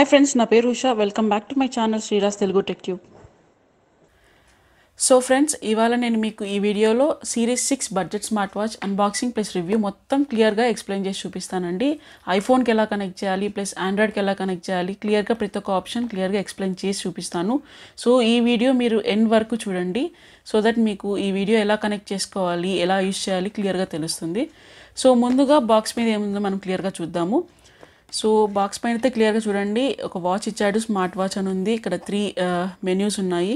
hi friends నా పేరు Usha welcome back to my channel Sriraj Telugu tech tube so friends ఇవాళ నేను మీకు ఈ వీడియోలో series six budget smart watch unboxing plus review మొత్తం క్లియర్గా ఎక్స్ప్లెయిన్ చేసి చూపిస్తానండి ఐఫోన్కి ఎలా కనెక్ట్ చేయాలి ప్లస్ ఆండ్రాయిడ్కి ఎలా కనెక్ట్ చేయాలి క్లియర్గా ప్రతి ఒక్క ఆప్షన్ క్లియర్గా ఎక్స్ప్లెయిన్ చేసి చూపిస్తాను సో ఈ వీడియో మీరు ఎన్ వరకు చూడండి సో దట్ మీకు ఈ వీడియో ఎలా కనెక్ట్ చేసుకోవాలి ఎలా యూస్ చేయాలి క్లియర్గా తెలుస్తుంది సో ముందుగా బాక్స్ మీద ఏముందో మనం క్లియర్గా చూద్దాము సో బాక్స్ పైన అయితే క్లియర్గా చూడండి ఒక వాచ్ ఇచ్చాడు స్మార్ట్ వాచ్ అని ఉంది ఇక్కడ త్రీ మెన్యూస్ ఉన్నాయి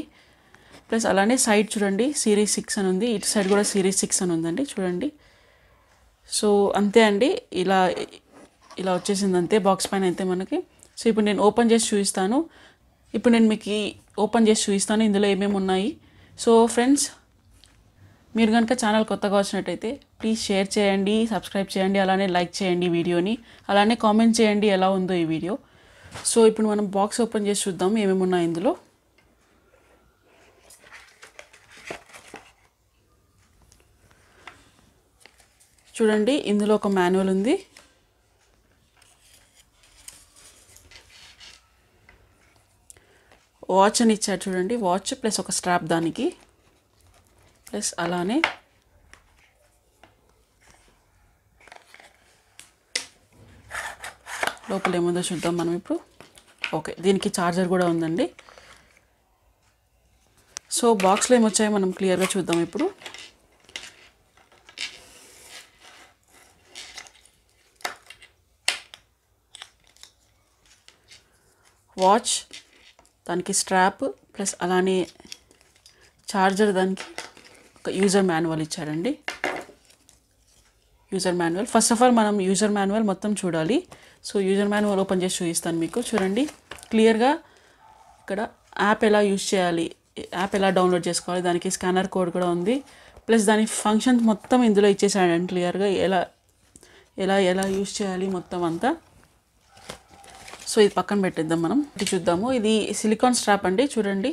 ప్లస్ అలానే సైడ్ చూడండి సిరీస్ సిక్స్ అని ఉంది ఇటు సైడ్ కూడా సిరీస్ సిక్స్ అని ఉందండి చూడండి సో అంతే అండి ఇలా ఇలా వచ్చేసింది అంతే బాక్స్ పైన అయితే మనకి సో ఇప్పుడు నేను ఓపెన్ చేసి చూపిస్తాను ఇప్పుడు నేను మీకు ఓపెన్ చేసి చూపిస్తాను ఇందులో ఏమేమి ఉన్నాయి సో ఫ్రెండ్స్ మీరు కనుక ఛానల్ కొత్తగా వచ్చినట్టయితే ప్లీజ్ షేర్ చేయండి సబ్స్క్రైబ్ చేయండి అలానే లైక్ చేయండి వీడియోని అలానే కామెంట్ చేయండి ఎలా ఉందో ఈ వీడియో సో ఇప్పుడు మనం బాక్స్ ఓపెన్ చేసి చూద్దాం ఏమేమి ఉన్నాయి ఇందులో చూడండి ఇందులో ఒక మాన్యువల్ ఉంది వాచ్ అని ఇచ్చారు చూడండి వాచ్ ప్లస్ ఒక స్ట్రాప్ దానికి ప్లస్ అలానే లోపల ఏముందో చూద్దాం మనం ఇప్పుడు ఓకే దీనికి ఛార్జర్ కూడా ఉందండి సో బాక్స్లో ఏమొచ్చాయో మనం క్లియర్గా చూద్దాం ఇప్పుడు వాచ్ దానికి స్ట్రాప్ ప్లస్ అలానే ఛార్జర్ దానికి ఒక యూజర్ మాన్యువల్ ఇచ్చారండి user manual first of all మనం యూజర్ మాన్యువల్ మొత్తం చూడాలి సో యూజర్ మాన్యువల్ ఓపెన్ చేసి చూపిస్తాను మీకు చూడండి క్లియర్గా ఇక్కడ యాప్ ఎలా యూజ్ చేయాలి యాప్ ఎలా డౌన్లోడ్ చేసుకోవాలి దానికి స్కానర్ కోడ్ కూడా ఉంది ప్లస్ దాని ఫంక్షన్స్ మొత్తం ఇందులో ఇచ్చేసాడండి క్లియర్గా ఎలా ఎలా ఎలా యూజ్ చేయాలి మొత్తం అంతా సో ఇది పక్కన పెట్టేద్దాం మనం ఇది చూద్దాము ఇది సిలికాన్ స్ట్రాప్ అండి చూడండి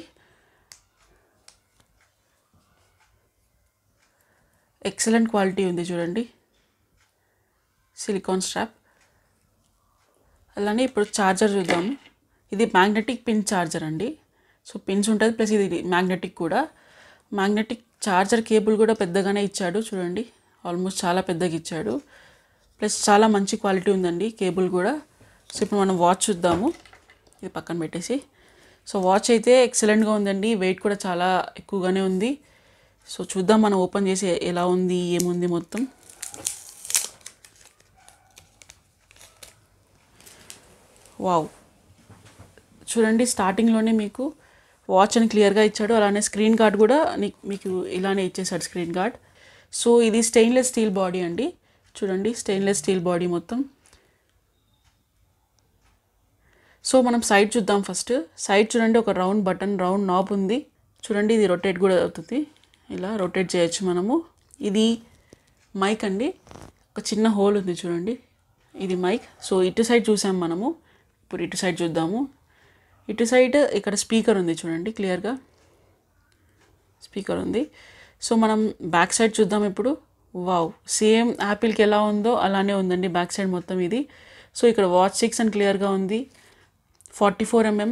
ఎక్సలెంట్ క్వాలిటీ ఉంది చూడండి సిలికాన్ స్ట్రాప్ అలానే ఇప్పుడు ఛార్జర్ చూద్దాం ఇది మ్యాగ్నెటిక్ పిన్ ఛార్జర్ అండి సో పిన్స్ ఉంటుంది ప్లస్ ఇది మ్యాగ్నెటిక్ కూడా మ్యాగ్నెటిక్ ఛార్జర్ కేబుల్ కూడా పెద్దగానే ఇచ్చాడు చూడండి ఆల్మోస్ట్ చాలా పెద్దగా ఇచ్చాడు ప్లస్ చాలా మంచి క్వాలిటీ ఉందండి కేబుల్ కూడా సో ఇప్పుడు మనం వాచ్ చూద్దాము ఇది పక్కన పెట్టేసి సో వాచ్ అయితే ఎక్సలెంట్గా ఉందండి వెయిట్ కూడా చాలా ఎక్కువగానే ఉంది సో చూద్దాం మనం ఓపెన్ చేసి ఎలా ఉంది ఏముంది మొత్తం వావ్ చూడండి స్టార్టింగ్లోనే మీకు వాచ్ అని క్లియర్గా ఇచ్చాడు అలానే స్క్రీన్ గార్డ్ కూడా మీకు ఇలానే ఇచ్చేసాడు స్క్రీన్ గార్డ్ సో ఇది స్టెయిన్లెస్ స్టీల్ బాడీ అండి చూడండి స్టెయిన్లెస్ స్టీల్ బాడీ మొత్తం సో మనం సైడ్ చూద్దాం ఫస్ట్ సైడ్ చూడండి ఒక రౌండ్ బటన్ రౌండ్ నాబ్ ఉంది చూడండి ఇది రొటేట్ కూడా అవుతుంది ఇలా రొటేట్ చేయొచ్చు మనము ఇది మైక్ అండి ఒక చిన్న హోల్ ఉంది చూడండి ఇది మైక్ సో ఇటు సైడ్ చూసాం మనము ఇప్పుడు ఇటు సైడ్ చూద్దాము ఇటు సైడ్ ఇక్కడ స్పీకర్ ఉంది చూడండి క్లియర్గా స్పీకర్ ఉంది సో మనం బ్యాక్ సైడ్ చూద్దాం ఇప్పుడు వావ్ సేమ్ యాపిల్కి ఎలా ఉందో అలానే ఉందండి బ్యాక్ సైడ్ మొత్తం ఇది సో ఇక్కడ వాచ్ సిక్స్ అని క్లియర్గా ఉంది ఫార్టీ ఫోర్ ఎంఎం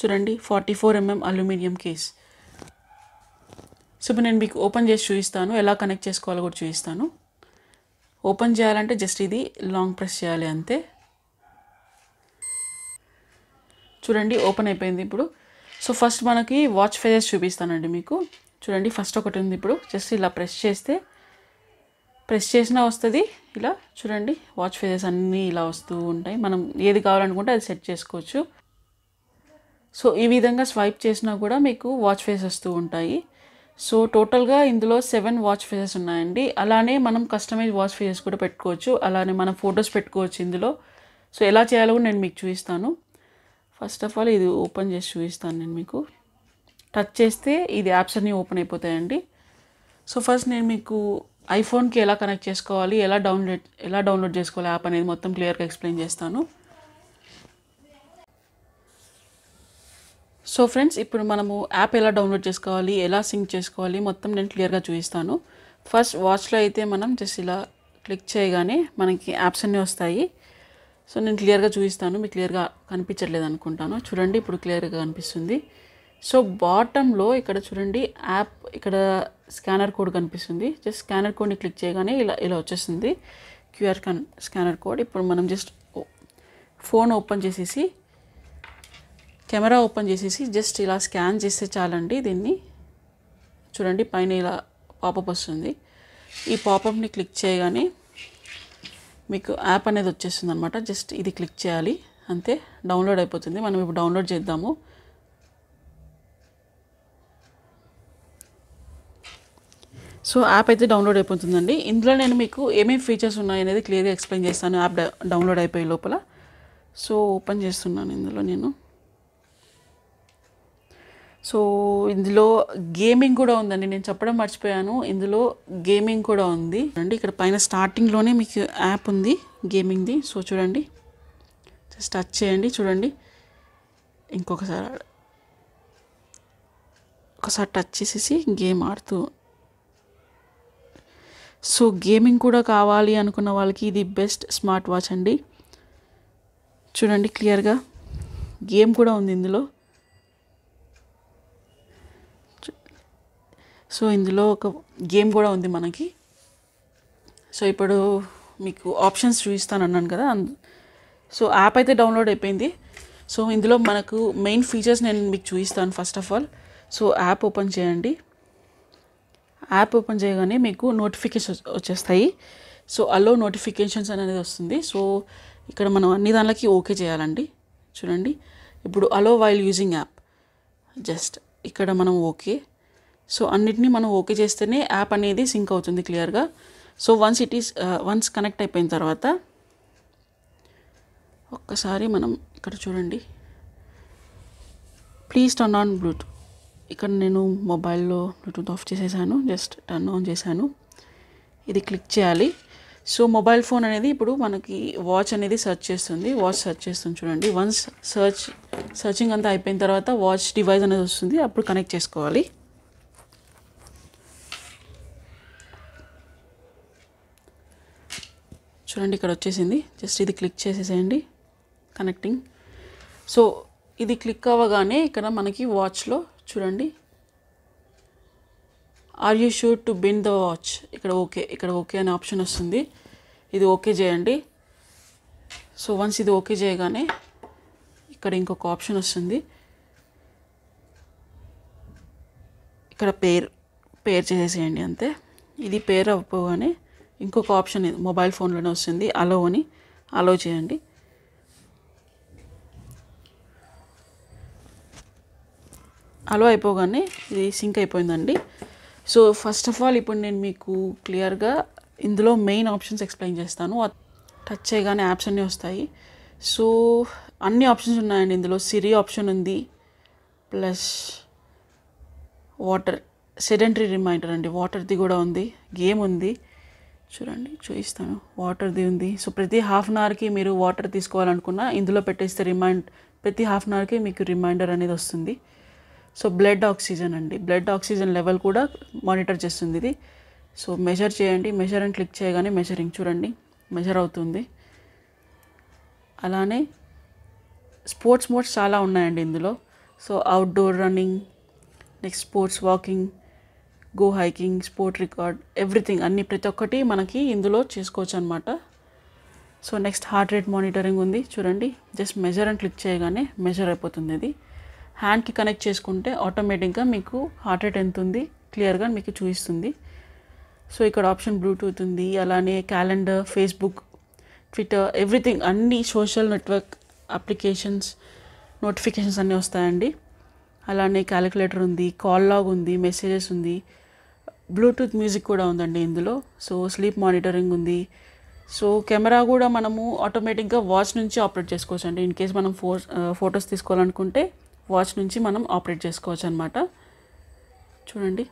చూడండి forty four mm aluminium case so ఇప్పుడు నేను మీకు ఓపెన్ చేసి చూపిస్తాను ఎలా కనెక్ట్ చేసుకోవాలో కూడా చూపిస్తాను ఓపెన్ చేయాలంటే జస్ట్ ఇది లాంగ్ ప్రెస్ చేయాలి అంతే చూడండి ఓపెన్ అయిపోయింది ఇప్పుడు సో ఫస్ట్ మనకి వాచ్ ఫేజెస్ చూపిస్తానండి మీకు చూడండి ఫస్ట్ ఒకటి ఉంది ఇప్పుడు జస్ట్ ఇలా ప్రెస్ చేస్తే ప్రెస్ చేసినా వస్తుంది ఇలా చూడండి వాచ్ ఫేజెస్ అన్నీ ఇలా వస్తూ ఉంటాయి మనం ఏది కావాలనుకుంటే అది సెట్ చేసుకోవచ్చు సో ఈ విధంగా స్వైప్ చేసినా కూడా మీకు వాచ్ ఫేస్ వస్తూ ఉంటాయి సో టోటల్గా ఇందులో సెవెన్ వాచ్ ఫేసెస్ ఉన్నాయండి అలానే మనం కస్టమైజ్ వాచ్ ఫేసెస్ కూడా పెట్టుకోవచ్చు అలానే మనం ఫొటోస్ పెట్టుకోవచ్చు ఇందులో సో ఎలా చేయాలో నేను మీకు చూపిస్తాను ఫస్ట్ ఆఫ్ ఆల్ ఇది ఓపెన్ చేసి చూపిస్తాను నేను మీకు టచ్ చేస్తే ఇది యాప్స్ అన్నీ ఓపెన్ అయిపోతాయండి సో ఫస్ట్ నేను మీకు ఐఫోన్కి ఎలా కనెక్ట్ చేసుకోవాలి ఎలా డౌన్లోడ్ ఎలా డౌన్లోడ్ చేసుకోవాలి యాప్ అనేది మొత్తం క్లియర్గా ఎక్స్ప్లెయిన్ చేస్తాను సో ఫ్రెండ్స్ ఇప్పుడు మనము యాప్ ఎలా డౌన్లోడ్ చేసుకోవాలి ఎలా సింక్ చేసుకోవాలి మొత్తం నేను క్లియర్గా చూపిస్తాను ఫస్ట్ వాచ్లో అయితే మనం జస్ట్ ఇలా క్లిక్ చేయగానే మనకి యాప్స్ అన్నీ వస్తాయి సో నేను క్లియర్గా చూపిస్తాను మీకు క్లియర్గా కనిపించట్లేదు అనుకుంటాను చూడండి ఇప్పుడు క్లియర్గా కనిపిస్తుంది సో బాటంలో ఇక్కడ చూడండి యాప్ ఇక్కడ స్కానర్ కోడ్ కనిపిస్తుంది జస్ట్ స్కానర్ కోడ్ని క్లిక్ చేయగానే ఇలా ఇలా వచ్చేస్తుంది క్యూఆర్ స్కానర్ కోడ్ ఇప్పుడు మనం జస్ట్ ఫోన్ ఓపెన్ చేసేసి కెమెరా ఓపెన్ చేసేసి జస్ట్ ఇలా స్కాన్ చేస్తే చాలండి దీన్ని చూడండి పైన ఇలా పాపప్ వస్తుంది ఈ పాపప్ని క్లిక్ చేయగానే మీకు యాప్ అనేది వచ్చేస్తుంది అనమాట జస్ట్ ఇది క్లిక్ చేయాలి అంతే డౌన్లోడ్ అయిపోతుంది మనం ఇప్పుడు డౌన్లోడ్ చేద్దాము సో యాప్ అయితే డౌన్లోడ్ అయిపోతుందండి ఇందులో నేను మీకు ఏమేమి ఫీచర్స్ ఉన్నాయి అనేది క్లియర్గా ఎక్స్ప్లెయిన్ చేస్తాను యాప్ డౌన్లోడ్ అయిపోయే లోపల సో ఓపెన్ చేస్తున్నాను ఇందులో నేను సో ఇందులో గేమింగ్ కూడా ఉందండి నేను చెప్పడం మర్చిపోయాను ఇందులో గేమింగ్ కూడా ఉంది అండి ఇక్కడ పైన స్టార్టింగ్లోనే మీకు యాప్ ఉంది గేమింగ్ది సో చూడండి జస్ట్ టచ్ చేయండి చూడండి ఇంకొకసారి ఒకసారి టచ్ చేసేసి గేమ్ ఆడుతూ సో గేమింగ్ కూడా కావాలి అనుకున్న వాళ్ళకి ఇది బెస్ట్ స్మార్ట్ వాచ్ అండి చూడండి క్లియర్గా గేమ్ కూడా ఉంది ఇందులో సో ఇందులో ఒక గేమ్ కూడా ఉంది మనకి సో ఇప్పుడు మీకు ఆప్షన్స్ చూపిస్తాను అన్నాను కదా సో యాప్ అయితే డౌన్లోడ్ అయిపోయింది సో ఇందులో మనకు మెయిన్ ఫీచర్స్ నేను మీకు చూపిస్తాను first of all so app open చేయండి యాప్ ఓపెన్ చేయగానే మీకు నోటిఫికేషన్స్ వచ్చేస్తాయి సో అలో నోటిఫికేషన్స్ అనేది వస్తుంది సో ఇక్కడ మనం అన్ని దానిలకి ఓకే చేయాలండి చూడండి ఇప్పుడు allow while using app just ఇక్కడ మనం ఓకే సో అన్నిటినీ మనం ఓకే చేస్తేనే యాప్ అనేది సింక్ అవుతుంది క్లియర్గా so once it is once connect అయిపోయిన తర్వాత ఒక్కసారి మనం ఇక్కడ చూడండి ప్లీజ్ టర్న్ ఆన్ బ్లూటూత్ ఇక్కడ నేను మొబైల్లో బ్లూటూత్ ఆఫ్ చేసేసాను జస్ట్ టర్న్ ఆన్ చేశాను ఇది క్లిక్ చేయాలి సో మొబైల్ ఫోన్ అనేది ఇప్పుడు మనకి వాచ్ అనేది సెర్చ్ చేస్తుంది వాచ్ సెర్చ్ చేస్తుంది చూడండి వన్స్ సెర్చ్ సెర్చింగ్ అంతా అయిపోయిన తర్వాత వాచ్ డివైస్ అనేది వస్తుంది అప్పుడు కనెక్ట్ చేసుకోవాలి చూడండి ఇక్కడ వచ్చేసింది జస్ట్ ఇది క్లిక్ చేసేసేయండి కనెక్టింగ్ సో ఇది క్లిక్ అవ్వగానే ఇక్కడ మనకి వాచ్లో చూడండి are you sure to bind the watch ఇక్కడ ఓకే ఇక్కడ ఓకే అనే ఆప్షన్ వస్తుంది ఇది ఓకే చేయండి సో వన్స్ ఇది ఓకే చేయగానే ఇక్కడ ఇంకొక ఆప్షన్ వస్తుంది ఇక్కడ పేర్ పేర్ చేసేసేయండి అంతే ఇది పేర్ అవ్వగానే ఇంకొక ఆప్షన్ మొబైల్ ఫోన్లోనే వస్తుంది అలో అని అలో చేయండి అలో అయిపోగానే ఇది సింక్ అయిపోయిందండి సో ఫస్ట్ ఆఫ్ ఆల్ ఇప్పుడు నేను మీకు క్లియర్గా ఇందులో మెయిన్ ఆప్షన్స్ ఎక్స్ప్లెయిన్ చేస్తాను టచ్ చేయగానే యాప్స్ అన్నీ వస్తాయి సో అన్ని ఆప్షన్స్ ఉన్నాయండి ఇందులో సిరి ఆప్షన్ ఉంది ప్లస్ వాటర్ సెడెంటరీ రిమైండర్ అండి వాటర్ది కూడా ఉంది గేమ్ ఉంది చూడండి చూపిస్తాను వాటర్ది ఉంది సో ప్రతి హాఫ్ అన్ అవర్కి మీరు వాటర్ తీసుకోవాలనుకున్నా ఇందులో పెట్టేస్తే రిమైండ్ ప్రతి హాఫ్ అన్ అవర్కి మీకు రిమైండర్ అనేది వస్తుంది సో బ్లడ్ ఆక్సిజన్ అండి బ్లడ్ ఆక్సిజన్ లెవెల్ కూడా మానిటర్ చేస్తుంది ఇది సో మెజర్ చేయండి మెజర్ అని క్లిక్ చేయగానే మెజరింగ్ చూడండి మెజర్ అవుతుంది అలానే స్పోర్ట్స్ మోడ్స్ చాలా ఉన్నాయండి ఇందులో so outdoor running next sports walking go hiking sport record everything అన్ని ప్రతి ఒక్కటి మనకి ఇందులో చేసుకోవచ్చు అనమాట so next heart rate monitoring ఉంది చూడండి జస్ట్ మెజర్ అని క్లిక్ చేయగానే మెజర్ అయిపోతుంది ఇది హ్యాండ్కి కనెక్ట్ చేసుకుంటే ఆటోమేటిక్గా మీకు హార్ట్ రేట్ ఎంత ఉంది క్లియర్గా మీకు చూపిస్తుంది సో ఇక్కడ ఆప్షన్ బ్లూటూత్ ఉంది అలానే క్యాలెండర్ ఫేస్బుక్ ట్విట్టర్ ఎవ్రీథింగ్ అన్ని సోషల్ నెట్వర్క్ అప్లికేషన్స్ నోటిఫికేషన్స్ అన్నీ వస్తాయండి అలానే క్యాలిక్యులేటర్ ఉంది కాల్ లాగ్ ఉంది మెసేజెస్ ఉంది బ్లూటూత్ మ్యూజిక్ కూడా ఉందండి ఇందులో సో స్లీప్ మానిటరింగ్ ఉంది సో కెమెరా కూడా మనము ఆటోమేటిక్గా వాచ్ నుంచి ఆపరేట్ చేసుకోవచ్చు అండి ఇన్ కేస్ మనం ఫో ఫొటోస్ తీసుకోవాలనుకుంటే వాచ్ నుంచి మనం ఆపరేట్ చేసుకోవచ్చు అనమాట చూడండి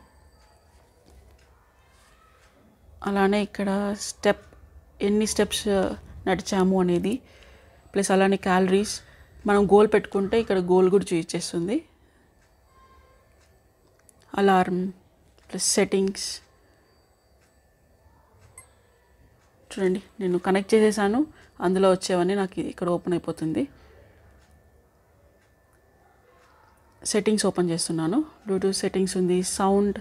అలానే ఇక్కడ స్టెప్ ఎన్ని స్టెప్స్ నడిచాము అనేది ప్లస్ అలానే క్యాలరీస్ మనం గోల్ పెట్టుకుంటే ఇక్కడ గోల్ కూడా చేస్తుంది అలారం ప్లస్ సెట్టింగ్స్ చూడండి నేను కనెక్ట్ చేసేసాను అందులో వచ్చేవన్నీ నాకు ఇక్కడ ఓపెన్ అయిపోతుంది సెట్టింగ్స్ ఓపెన్ చేస్తున్నాను బ్లూటూత్ సెట్టింగ్స్ ఉంది సౌండ్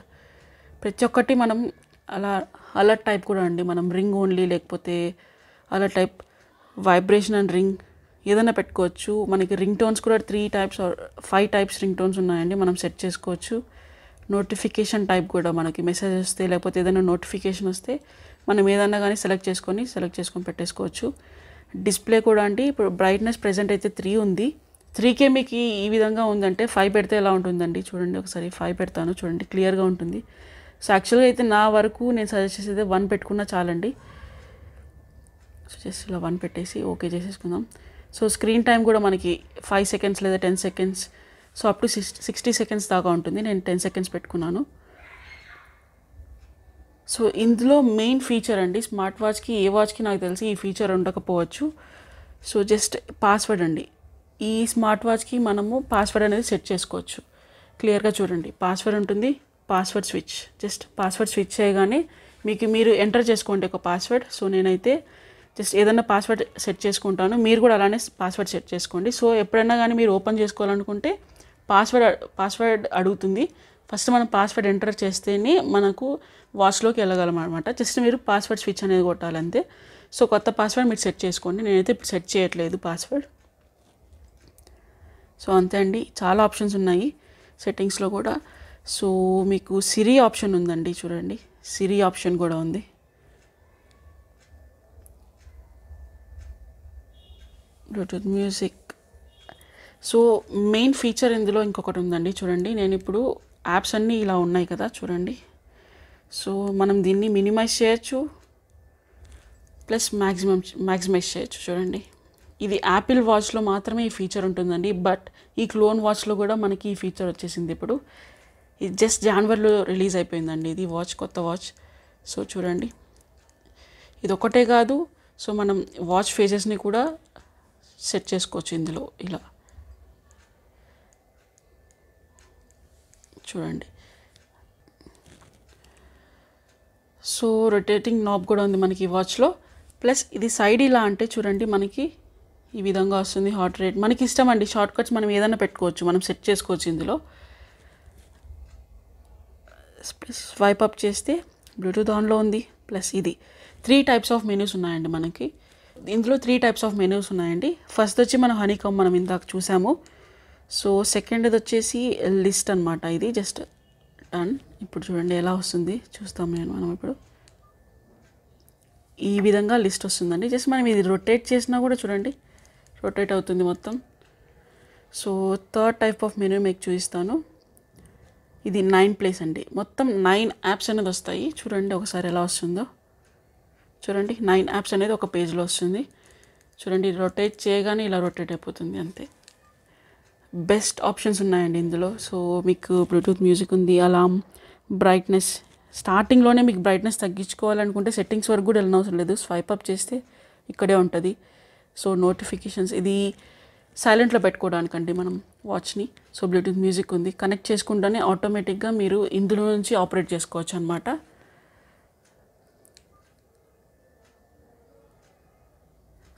ప్రతి ఒక్కటి మనం అలా అలర్ట్ టైప్ కూడా అండి మనం రింగ్ ఓన్లీ లేకపోతే alert type vibration and ring ఏదైనా పెట్టుకోవచ్చు మనకి రింగ్ టోన్స్ కూడా three types five types ringtones ఉన్నాయండి మనం సెట్ చేసుకోవచ్చు నోటిఫికేషన్ టైప్ కూడా మనకి మెసేజ్ వస్తే లేకపోతే ఏదైనా నోటిఫికేషన్ వస్తే మనం ఏదన్నా కానీ సెలెక్ట్ చేసుకొని సెలెక్ట్ చేసుకొని పెట్టేసుకోవచ్చు డిస్ప్లే కూడా అండి ఇప్పుడు బ్రైట్నెస్ ప్రజెంట్ అయితే త్రీ ఉంది త్రీకే మీకు ఈ విధంగా ఉందంటే ఫైవ్ పెడితే ఎలా ఉంటుందండి చూడండి ఒకసారి ఫైవ్ పెడతాను చూడండి క్లియర్గా ఉంటుంది సో యాక్చువల్గా అయితే నా వరకు నేను సజెస్ట్ చేసేది వన్ పెట్టుకున్నా చాలండి సో జస్ట్ ఇలా వన్ పెట్టేసి ఓకే చేసేసుకుందాం సో స్క్రీన్ టైం కూడా మనకి ఫైవ్ సెకండ్స్ లేదా ten seconds so up to sixty seconds దాకా ఉంటుంది నేను టెన్ సెకండ్స్ పెట్టుకున్నాను సో ఇందులో మెయిన్ ఫీచర్ అండి స్మార్ట్ వాచ్కి ఏ వాచ్కి నాకు తెలిసి ఈ ఫీచర్ ఉండకపోవచ్చు సో జస్ట్ పాస్వర్డ్ అండి ఈ స్మార్ట్ వాచ్కి మనము పాస్వర్డ్ అనేది సెట్ చేసుకోవచ్చు క్లియర్గా చూడండి పాస్వర్డ్ ఉంటుంది password switch just password switch చేయగానే మీకు మీరు ఎంటర్ చేసుకోండి ఒక పాస్వర్డ్ సో నేనైతే జస్ట్ ఏదైనా పాస్వర్డ్ సెట్ చేసుకుంటాను మీరు కూడా అలానే పాస్వర్డ్ సెట్ చేసుకోండి సో ఎప్పుడైనా కానీ మీరు ఓపెన్ చేసుకోవాలనుకుంటే పాస్వర్డ్ పాస్వర్డ్ అడుగుతుంది ఫస్ట్ మనం పాస్వర్డ్ ఎంటర్ చేస్తేనే మనకు వాచ్లోకి వెళ్ళగలం అనమాట జస్ట్ మీరు పాస్వర్డ్ స్విచ్ అనేది కొట్టాలంతే సో కొత్త పాస్వర్డ్ మీరు సెట్ చేసుకోండి నేనైతే ఇప్పుడు సెట్ చేయట్లేదు పాస్వర్డ్ సో అంతే అండి చాలా ఆప్షన్స్ ఉన్నాయి సెట్టింగ్స్లో కూడా సో మీకు సిరి ఆప్షన్ ఉందండి చూడండి సిరి ఆప్షన్ కూడా ఉంది bluetooth music so main feature ఇందులో ఇంకొకటి ఉందండి చూడండి నేను ఇప్పుడు యాప్స్ అన్నీ ఇలా ఉన్నాయి కదా చూడండి సో మనం దీన్ని మినిమైజ్ చేయొచ్చు ప్లస్ మ్యాక్సిమం మ్యాక్సిమైజ్ చేయొచ్చు చూడండి ఇది యాపిల్ వాచ్లో మాత్రమే ఈ ఫీచర్ ఉంటుందండి బట్ ఈ క్లోన్ వాచ్లో కూడా మనకి ఈ ఫీచర్ వచ్చేసింది ఇప్పుడు ఇది జస్ట్ జాన్వరిలో రిలీజ్ అయిపోయిందండి ఇది వాచ్ కొత్త వాచ్ సో చూడండి ఇది ఒకటే కాదు సో మనం వాచ్ ఫేజెస్ని కూడా సెట్ చేసుకోవచ్చు ఇందులో ఇలా చూడండి సో రొటేటింగ్ నాబ్ కూడా ఉంది మనకి వాచ్లో ప్లస్ ఇది సైడ్ ఇలా అంటే చూడండి మనకి ఈ విధంగా వస్తుంది హార్ట్ రేట్ మనకి ఇష్టం అండి షార్ట్ కట్స్ మనం ఏదైనా పెట్టుకోవచ్చు మనం సెట్ చేసుకోవచ్చు ఇందులో ప్లస్ స్వైప్ అప్ చేస్తే బ్లూటూత్ ఆన్లో ఉంది ప్లస్ ఇది త్రీ టైప్స్ ఆఫ్ మెనూస్ ఉన్నాయండి మనకి ఇందులో త్రీ టైప్స్ ఆఫ్ మెనూస్ ఉన్నాయండి ఫస్ట్ వచ్చి మనం హనీకమ్ మనం ఇందాక చూసాము సో సెకండ్ది వచ్చేసి లిస్ట్ అనమాట ఇది జస్ట్ టర్న్ ఇప్పుడు చూడండి ఎలా వస్తుంది చూస్తాం నేను మనం ఇప్పుడు ఈ విధంగా లిస్ట్ వస్తుందండి జస్ట్ మనం ఇది రొటేట్ చేసినా కూడా చూడండి రొటేట్ అవుతుంది మొత్తం so third type of menu మీకు చూపిస్తాను ఇది నైన్ ప్లేస్ అండి మొత్తం నైన్ యాప్స్ అనేది వస్తాయి చూడండి ఒకసారి ఎలా వస్తుందో చూడండి నైన్ యాప్స్ అనేది ఒక పేజ్లో వస్తుంది చూడండి రొటేట్ చేయగానే ఇలా రొటేట్ అయిపోతుంది అంతే బెస్ట్ ఆప్షన్స్ ఉన్నాయండి ఇందులో సో మీకు బ్లూటూత్ మ్యూజిక్ ఉంది అలామ్ బ్రైట్నెస్ స్టార్టింగ్లోనే మీకు బ్రైట్నెస్ తగ్గించుకోవాలనుకుంటే సెట్టింగ్స్ వరకు కూడా వెళ్ళనవసరం లేదు స్వైప్ అప్ చేస్తే ఇక్కడే ఉంటుంది సో నోటిఫికేషన్స్ ఇది సైలెంట్లో పెట్టుకోవడానికండి మనం వాచ్ని సో బ్లూటూత్ మ్యూజిక్ ఉంది కనెక్ట్ చేసుకుంటేనే ఆటోమేటిక్గా మీరు ఇందులో నుంచి ఆపరేట్ చేసుకోవచ్చు అనమాట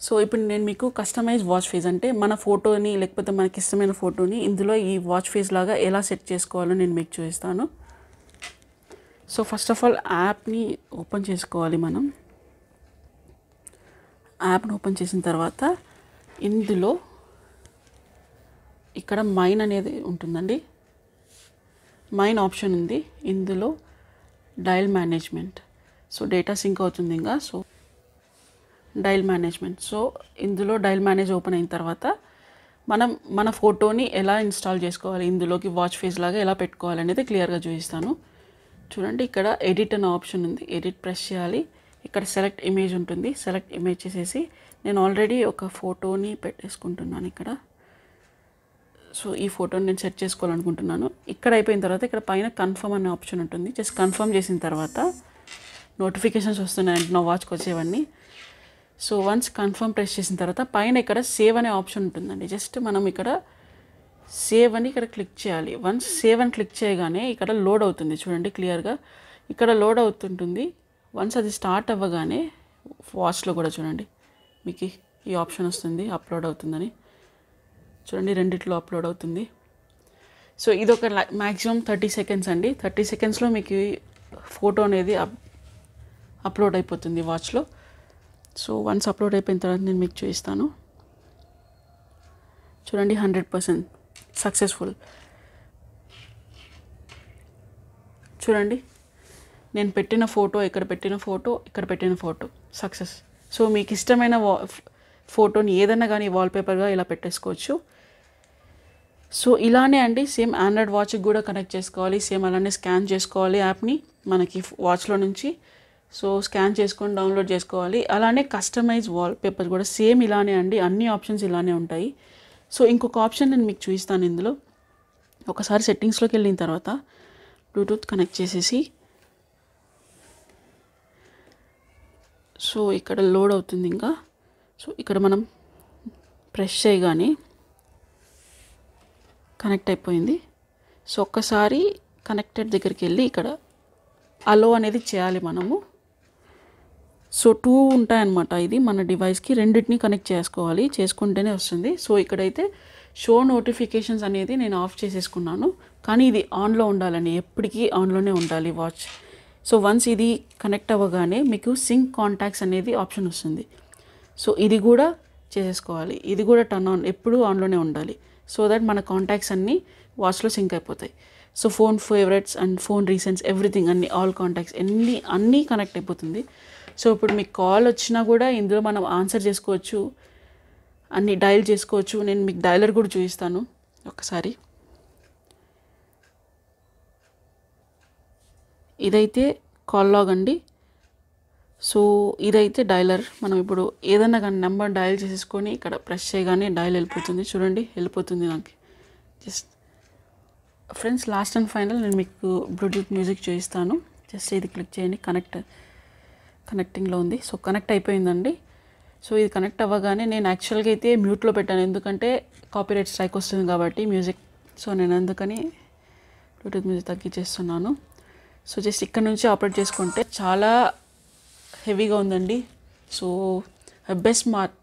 సో ఇప్పుడు నేను మీకు కస్టమైజ్ వాచ్ ఫేస్ అంటే మన ఫోటోని లేకపోతే మనకి ఇష్టమైన ఫోటోని ఇందులో ఈ వాచ్ ఫేస్ లాగా ఎలా సెట్ చేసుకోవాలో నేను మీకు చూపిస్తాను సో ఫస్ట్ ఆఫ్ ఆల్ యాప్ని ఓపెన్ చేసుకోవాలి మనం యాప్ని ఓపెన్ చేసిన తర్వాత ఇందులో ఇక్కడ మైన్ అనేది ఉంటుందండి మైన్ ఆప్షన్ ఉంది ఇందులో dial management so data sync అవుతుంది ఇంకా సో డైల్ మేనేజ్మెంట్ సో ఇందులో డైల్ మేనేజ్ ఓపెన్ అయిన తర్వాత మనం మన ఫోటోని ఎలా ఇన్స్టాల్ చేసుకోవాలి ఇందులోకి వాచ్ ఫేస్ లాగా ఎలా పెట్టుకోవాలి అనేది క్లియర్గా చూపిస్తాను చూడండి ఇక్కడ ఎడిట్ అనే ఆప్షన్ ఉంది ఎడిట్ ప్రెస్ చేయాలి ఇక్కడ సెలెక్ట్ ఇమేజ్ ఉంటుంది సెలెక్ట్ ఇమేజ్ చేసేసి నేను ఆల్రెడీ ఒక ఫోటోని పెట్టేసుకుంటున్నాను ఇక్కడ సో ఈ ఫోటోని నేను సెట్ చేసుకోవాలనుకుంటున్నాను ఇక్కడ అయిపోయిన తర్వాత ఇక్కడ పైన కన్ఫర్మ్ అనే ఆప్షన్ ఉంటుంది జస్ట్ కన్ఫర్మ్ చేసిన తర్వాత నోటిఫికేషన్స్ వస్తున్నాయి అంటున్నా వాచ్కి వచ్చేవన్నీ సో వన్స్ కన్ఫర్మ్ ప్రెస్ చేసిన తర్వాత పైన ఇక్కడ సేవ్ అనే ఆప్షన్ ఉంటుందండి జస్ట్ మనం ఇక్కడ సేవ్ అని ఇక్కడ క్లిక్ చేయాలి వన్స్ సేవ్ అని క్లిక్ చేయగానే ఇక్కడ లోడ్ అవుతుంది చూడండి క్లియర్గా ఇక్కడ లోడ్ అవుతుంటుంది వన్స్ అది స్టార్ట్ అవ్వగానే వాచ్లో కూడా చూడండి మీకు ఈ ఆప్షన్ వస్తుంది అప్లోడ్ అవుతుందని చూడండి రెండిట్లో అప్లోడ్ అవుతుంది సో ఇది ఒక మ్యాక్సిమం థర్టీ సెకండ్స్ అండి థర్టీ సెకండ్స్లో మీకు ఫోటో అనేది అప్లోడ్ అయిపోతుంది వాచ్లో సో వన్స్ అప్లోడ్ అయిపోయిన తర్వాత నేను మీకు చూపిస్తాను చూడండి హండ్రెడ్ పర్సెంట్ సక్సెస్ఫుల్ చూడండి నేను పెట్టిన ఫోటో ఇక్కడ పెట్టిన ఫోటో ఇక్కడ పెట్టిన ఫోటో సక్సెస్ సో మీకు ఇష్టమైన వా ఫోటోని ఏదైనా కానీ వాల్పేపర్గా ఇలా పెట్టేసుకోవచ్చు సో ఇలానే అండి సేమ్ ఆండ్రాయిడ్ వాచ్కి కూడా కనెక్ట్ చేసుకోవాలి సేమ్ అలానే స్కాన్ చేసుకోవాలి యాప్ని మనకి వాచ్లో నుంచి సో స్కాన్ చేసుకొని డౌన్లోడ్ చేసుకోవాలి అలానే కస్టమైజ్ వాల్ పేపర్ కూడా సేమ్ ఇలానే అండి అన్ని ఆప్షన్స్ ఇలానే ఉంటాయి సో ఇంకొక ఆప్షన్ నేను మీకు చూపిస్తాను ఇందులో ఒకసారి సెట్టింగ్స్లోకి వెళ్ళిన తర్వాత బ్లూటూత్ కనెక్ట్ చేసేసి సో ఇక్కడ లోడ్ అవుతుంది ఇంకా సో ఇక్కడ మనం ప్రెష్ చేయగానే కనెక్ట్ అయిపోయింది సో ఒక్కసారి కనెక్టెడ్ దగ్గరికి వెళ్ళి ఇక్కడ అలో అనేది చేయాలి మనము సో టూ ఉంటాయన్నమాట ఇది మన డివైస్కి రెండింటిని కనెక్ట్ చేసుకోవాలి చేసుకుంటేనే వస్తుంది సో ఇక్కడైతే షో నోటిఫికేషన్స్ అనేది నేను ఆఫ్ చేసేసుకున్నాను కానీ ఇది ఆన్లో ఉండాలని ఎప్పటికీ ఆన్లోనే ఉండాలి వాచ్ సో వన్స్ ఇది కనెక్ట్ అవ్వగానే మీకు సింక్ కాంటాక్ట్స్ అనేది ఆప్షన్ వస్తుంది సో ఇది కూడా చేసేసుకోవాలి ఇది కూడా టర్న్ ఆన్ ఎప్పుడు ఆన్లోనే ఉండాలి సో దట్ మన కాంటాక్ట్స్ అన్నీ వాచ్లో సింక్ అయిపోతాయి so phone favourites and phone recents everything అన్ని ఆల్ కాంటాక్ట్స్ ఎన్ని అన్నీ కనెక్ట్ అయిపోతుంది సో ఇప్పుడు మీకు కాల్ వచ్చినా కూడా ఇందులో మనం ఆన్సర్ చేసుకోవచ్చు అన్ని డయల్ చేసుకోవచ్చు నేను మీకు డైలర్ కూడా చూపిస్తాను ఒకసారి ఇదైతే కాల్ లాగ్ అండి సో ఇదైతే డైలర్ మనం ఇప్పుడు ఏదైనా కానీ నెంబర్ డయల్ చేసేసుకొని ఇక్కడ ప్రెస్ చేయగానే డైల్ వెళ్ళిపోతుంది చూడండి వెళ్ళిపోతుంది నాకు just friends last and final నేను మీకు బ్లూటూత్ మ్యూజిక్ చూపిస్తాను జస్ట్ ఇది క్లిక్ చేయండి కనెక్ట్ కనెక్టింగ్లో ఉంది సో కనెక్ట్ అయిపోయిందండి సో ఇది కనెక్ట్ అవ్వగానే నేను యాక్చువల్గా అయితే మ్యూట్లో పెట్టాను ఎందుకంటే కాపీరైట్ స్ట్రైక్ వస్తుంది కాబట్టి మ్యూజిక్ సో నేను అందుకని బ్లూటూత్ మ్యూజిక్ తగ్గించేస్తున్నాను సో జస్ట్ ఇక్కడ నుంచి ఆపరేట్ చేసుకుంటే చాలా హెవీగా ఉందండి so best mart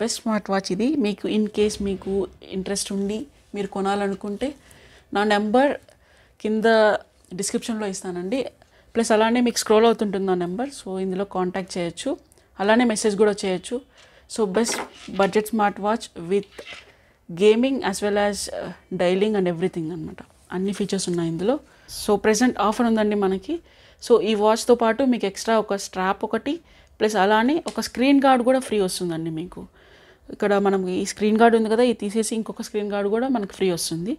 best smart watch ఇది మీకు ఇన్ కేస్ మీకు ఇంట్రెస్ట్ ఉండి మీరు కొనాలనుకుంటే నా నెంబర్ కింద డిస్క్రిప్షన్లో ఇస్తానండి ప్లస్ అలానే మీకు స్క్రోల్ అవుతుంటుంది ఆ నెంబర్ సో ఇందులో కాంటాక్ట్ చేయొచ్చు అలానే మెసేజ్ కూడా చేయొచ్చు so best budget smart watch with gaming as well as dialing and everything అనమాట అన్ని ఫీచర్స్ ఉన్నాయి ఇందులో సో ప్రెసెంట్ ఆఫర్ ఉందండి మనకి సో ఈ వాచ్తో పాటు మీకు ఎక్స్ట్రా ఒక స్ట్రాప్ ఒకటి ప్లస్ అలానే ఒక స్క్రీన్ గార్డ్ కూడా ఫ్రీ వస్తుందండి మీకు ఇక్కడ మనం ఈ స్క్రీన్ గార్డ్ ఉంది కదా ఇది తీసేసి ఇంకొక స్క్రీన్ గార్డ్ కూడా మనకు ఫ్రీ వస్తుంది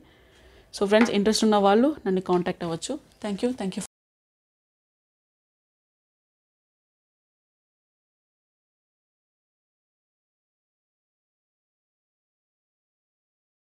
సో ఫ్రెండ్స్ ఇంట్రెస్ట్ ఉన్న వాళ్ళు నన్ను కాంటాక్ట్ అవ్వచ్చు థ్యాంక్ యూ థ్యాంక్ యూ